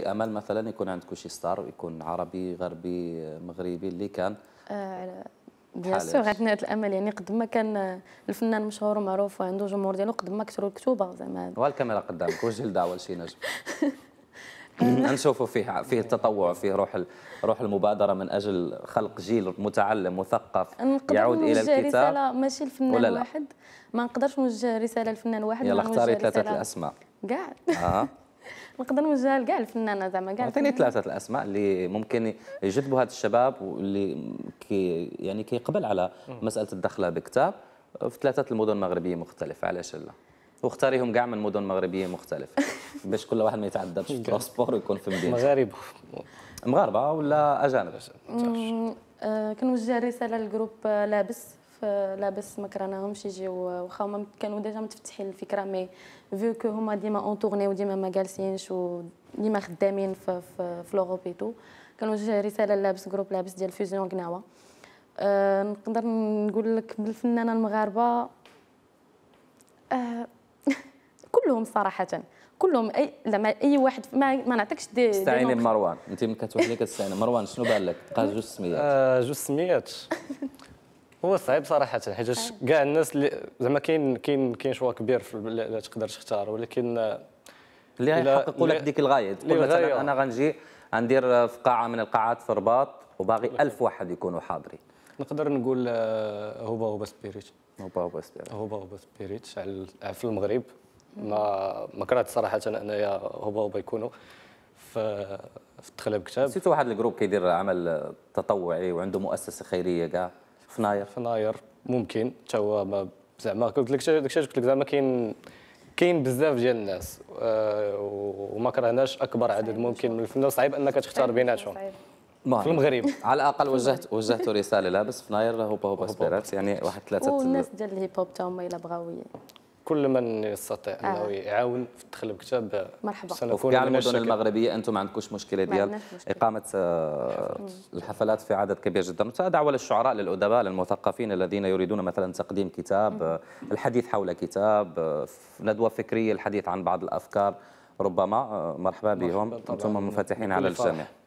في امل مثلا يكون عندكم شي ستار يكون عربي غربي مغربي اللي كان آه، بيان سور عندنا الامل يعني قد ما كان الفنان مشهور ومعروف وعنده جمهور ديالو قد ما كثروا الكتوبه زعما والكاميرا قدامك وجه دعوه لشي نجم نشوفوا فيه فيه التطوع فيه روح روح المبادره من اجل خلق جيل متعلم مثقف يعود الى الكتاب رساله ماشي لفنان ولا لا. واحد ما نقدرش نوجه رساله لفنان واحد يلا اختاري ثلاثه الاسماء كاع آه. نقدر نوجهها لكاع الفنانه زعما كاع عطيني ثلاثه الاسماء اللي ممكن يجذبوا هذا الشباب واللي كي يعني كيقبل على مساله الدخله بكتاب في ثلاثه المدن المغربيه مختلفه علاش لا واختاريهم كاع من مدن مغربيه مختلفه باش كل واحد ما يتعذبش في الترونسبور ويكون في مدينه مغاربه مغاربه ولا اجانب آه، كنوجه رساله للجروب آه، لابس لاباس ما كرهناهمش يجيو واخا هما كانوا ديجا متفتحين الفكره مي فيو كو هما ديما اون تورني وديما ما جالسينش وديما خدامين في في, في لوروب ايتو كانوا رساله لابس جروب لابس ديال فيزيون قناوه أه نقدر نقول لك بالفنانه المغاربه أه كلهم صراحه كلهم اي لما اي واحد ما, ما نعطيكش دي استعيني بمروان انت من كتوحدي كتستعيني مروان شنو بان لك؟ بقى جوج سميات آه جوج سميات هو صعيب صراحه حيت كاع الناس اللي زعما كاين كاين كاين شوا كبير في اللي تقدر تختار ولكن اللي غيحققوا لك ديك الغايه تقول مثلا أيوه. انا غنجي غندير في قاعه من القاعات في الرباط وباغي 1000 واحد يكونوا حاضرين نقدر نقول آه، هوبا هوبا سبيريت هوبا هوبا سبيريت هوبا هوبا سبيريت في المغرب ما ما كرهت صراحه انايا هوبا هوبا يكونوا في في التخلب كتاب سيتو واحد الجروب كيدير عمل تطوعي وعنده مؤسسه خيريه كاع فناير فناير ممكن حتى هو زعما قلت لك داك الشيء قلت لك زعما كاين كاين بزاف ديال الناس آه، وما كرهناش اكبر عدد ممكن من الفنانين صعيب انك تختار بيناتهم في المغرب على الاقل وجهت وجهت رساله لها بس فناير هو هو سبيرات يعني واحد ثلاثه والناس ديال الهيب هوب تا هما الا بغاو كل من يستطيع انه آه. يعاون في دخل الكتاب مرحبا سنكون في يعني المدن المغربيه انتم ما عندكوش مشكله ديال اقامه آه، الحفلات في عدد كبير جدا دعوه للشعراء للادباء للمثقفين الذين يريدون مثلا تقديم كتاب آه، الحديث حول كتاب ندوه فكريه الحديث عن بعض الافكار ربما مرحبا بهم انتم منفتحين على الجميع